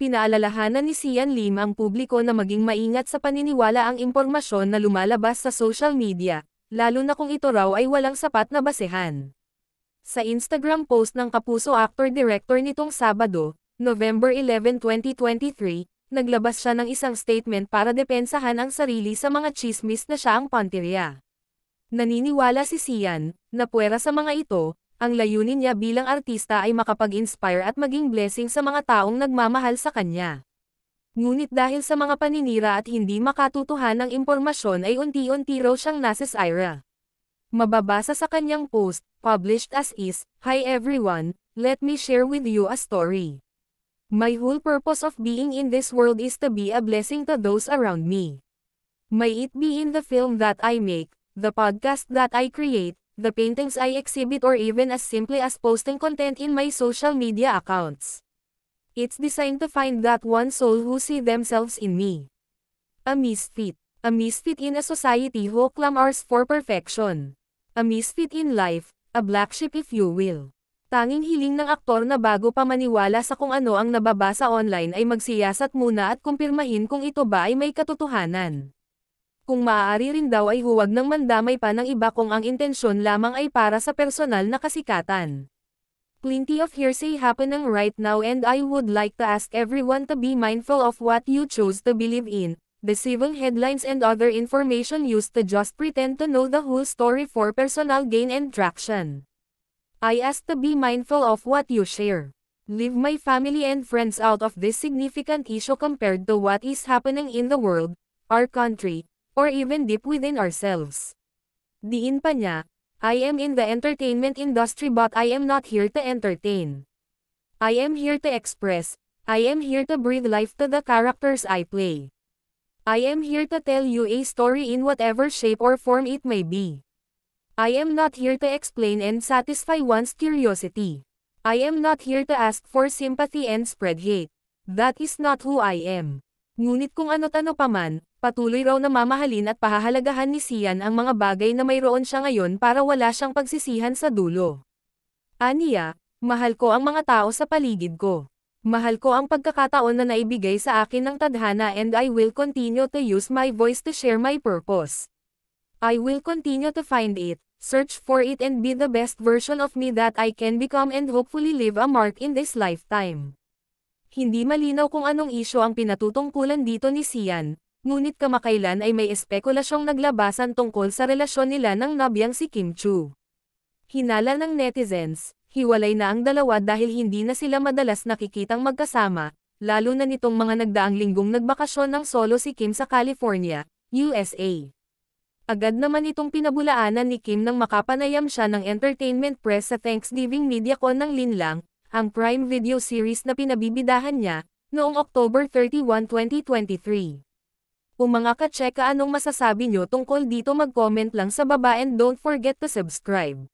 Pinaalalahanan ni Sian Lim ang publiko na maging maingat sa paniniwala ang impormasyon na lumalabas sa social media, lalo na kung ito raw ay walang sapat na basehan. Sa Instagram post ng Kapuso Actor-Director nitong Sabado, November 11, 2023, naglabas siya ng isang statement para depensahan ang sarili sa mga chismis na siya ang pantirya. Naniniwala si Sian, na puwera sa mga ito, ang layunin niya bilang artista ay makapag-inspire at maging blessing sa mga taong nagmamahal sa kanya. Ngunit dahil sa mga paninira at hindi makatutuhan ng impormasyon ay unti-unti raw siyang nasisira. Mababasa sa kanyang post, published as is, Hi everyone, let me share with you a story. My whole purpose of being in this world is to be a blessing to those around me. May it be in the film that I make, the podcast that I create, The paintings I exhibit or even as simply as posting content in my social media accounts. It's designed to find that one soul who see themselves in me. A misfit. A misfit in a society who ours for perfection. A misfit in life, a black sheep if you will. Tanging hiling ng aktor na bago pa maniwala sa kung ano ang nababasa online ay magsiyasat muna at kumpirmahin kung ito ba ay may katotohanan kung maaari rin daw ay huwag nang mandamay pa ng iba kung ang intensyon lamang ay para sa personal na kasikatan. Plenty of hearsay happening right now and I would like to ask everyone to be mindful of what you choose to believe in, the civil headlines and other information used to just pretend to know the whole story for personal gain and traction. I ask to be mindful of what you share. Leave my family and friends out of this significant issue compared to what is happening in the world, our country, or even deep within ourselves. Diin pa niya, I am in the entertainment industry but I am not here to entertain. I am here to express, I am here to breathe life to the characters I play. I am here to tell you a story in whatever shape or form it may be. I am not here to explain and satisfy one's curiosity. I am not here to ask for sympathy and spread hate. That is not who I am. Ngunit kung ano't ano paman, patuloy raw na mamahalin at pahahalagahan ni Sian ang mga bagay na mayroon siya ngayon para wala siyang pagsisihan sa dulo. Aniya, mahal ko ang mga tao sa paligid ko. Mahal ko ang pagkakataon na naibigay sa akin ng tadhana and I will continue to use my voice to share my purpose. I will continue to find it, search for it and be the best version of me that I can become and hopefully leave a mark in this lifetime. Hindi malinaw kung anong isyo ang pinatutungkulan dito ni Sian, ngunit kamakailan ay may espekulasyong naglabasan tungkol sa relasyon nila ng nabiyang si Kim Chu. Hinala ng netizens, hiwalay na ang dalawa dahil hindi na sila madalas nakikitang magkasama, lalo na nitong mga nagdaang linggong nagbakasyon ng solo si Kim sa California, USA. Agad naman itong pinabulaanan ni Kim nang makapanayam siya ng entertainment press sa Thanksgiving MediaCon ng Linlang, ang Prime Video series na pinabibidahan niya, noong October 31, 2023. Kung mga ka katseka anong masasabi nyo tungkol dito mag-comment lang sa baba and don't forget to subscribe.